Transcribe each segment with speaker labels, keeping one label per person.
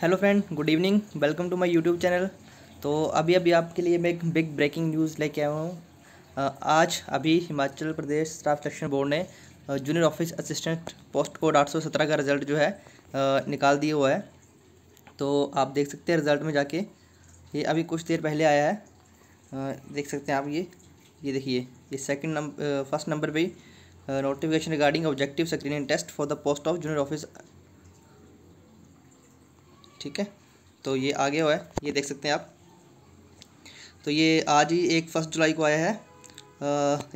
Speaker 1: hello friend good evening welcome to my YouTube channel तो अभी अभी आपके लिए मैं एक बिग ब्रेकिंग न्यूज़ लेके आया हूँ आज अभी Himachal Pradesh staff selection board ने junior office assistant post code 817 का रिज़ल्ट जो है निकाल दिया हुआ है तो आप देख सकते हैं रिज़ल्ट में जाके ये अभी कुछ देर पहले आया है देख सकते हैं आप ये ये देखिए ये सेकेंड नंबर फर्स्ट नंबर पर notification regarding objective screening test for the post of junior office ठीक है तो ये आ गया हुआ है ये देख सकते हैं आप तो ये आज ही एक फर्स्ट जुलाई को आया है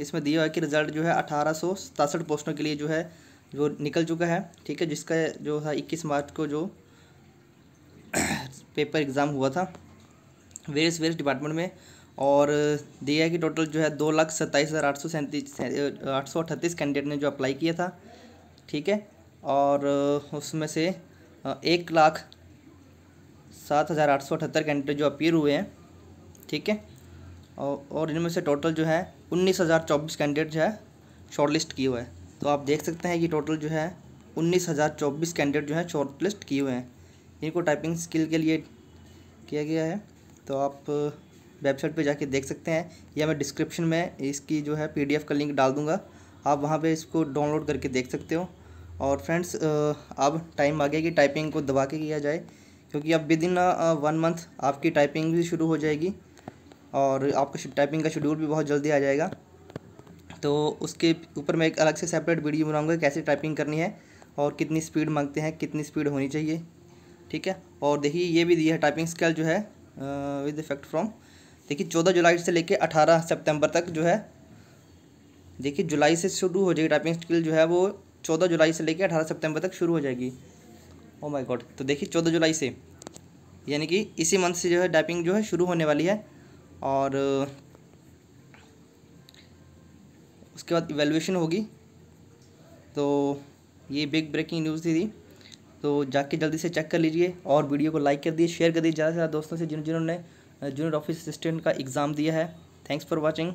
Speaker 1: इसमें दिया हुआ है कि रिज़ल्ट जो है अठारह पोस्टों के लिए जो है जो निकल चुका है ठीक है जिसका जो है इक्कीस मार्च को जो पेपर एग्ज़ाम हुआ था वेरियस वेरियस डिपार्टमेंट में और दिया है कि टोटल जो है दो लाख सत्ताईस हज़ार आठ सौ सैंतीस आठ सौ अठतीस कैंडिडेट ने जो अप्लाई किया था ठीक है और उसमें से एक लाख सात हज़ार आठ सौ अठहत्तर कैंडिडेट जो अपीयर हुए हैं ठीक है और, और इनमें से टोटल जो है उन्नीस हज़ार चौबीस कैंडिडेट जो है शॉर्ट लिस्ट किए हुए हैं तो आप देख सकते हैं कि टोटल जो है उन्नीस हज़ार चौबीस कैंडिडेट जो है शॉर्ट लिस्ट किए हुए हैं इनको टाइपिंग स्किल के लिए किया गया है तो आप वेबसाइट पे जाके देख सकते हैं या मैं डिस्क्रिप्शन में इसकी जो है पीडीएफ का लिंक डाल दूँगा आप वहाँ पे इसको डाउनलोड करके देख सकते हो और फ्रेंड्स अब टाइम आ गया कि टाइपिंग को दबा के किया जाए क्योंकि अब विद इन वन मंथ आपकी टाइपिंग भी शुरू हो जाएगी और आपका टाइपिंग का शेड्यूल भी बहुत जल्दी आ जाएगा तो उसके ऊपर मैं एक अलग से सेपरेट वीडियो बनाऊंगा कैसे टाइपिंग करनी है और कितनी स्पीड मांगते हैं कितनी स्पीड होनी चाहिए ठीक है और देखिए ये भी दिया है टाइपिंग स्केल जो है विद इफेक्ट फ्रॉम देखिए चौदह जुलाई से लेकर अठारह सेप्टेम्बर तक जो है देखिए जुलाई से शुरू हो जाएगी टाइपिंग स्किल जो है वो चौदह जुलाई से लेकर अठारह सितंबर तक शुरू हो जाएगी ओ माय गॉड तो देखिए चौदह जुलाई से यानी कि इसी मंथ से जो है डाइपिंग जो है शुरू होने वाली है और उसके बाद इवेलुएशन होगी तो ये बिग ब्रेकिंग न्यूज़ थी, थी तो जाके जल्दी से चेक कर लीजिए और वीडियो को लाइक कर दिए शेयर कर दिए ज़्यादा से ज़्यादा दोस्तों से जिन जिन्होंने जूनियर ऑफिस असिस्टेंट का एग्ज़ाम दिया है थैंक्स फॉर वॉचिंग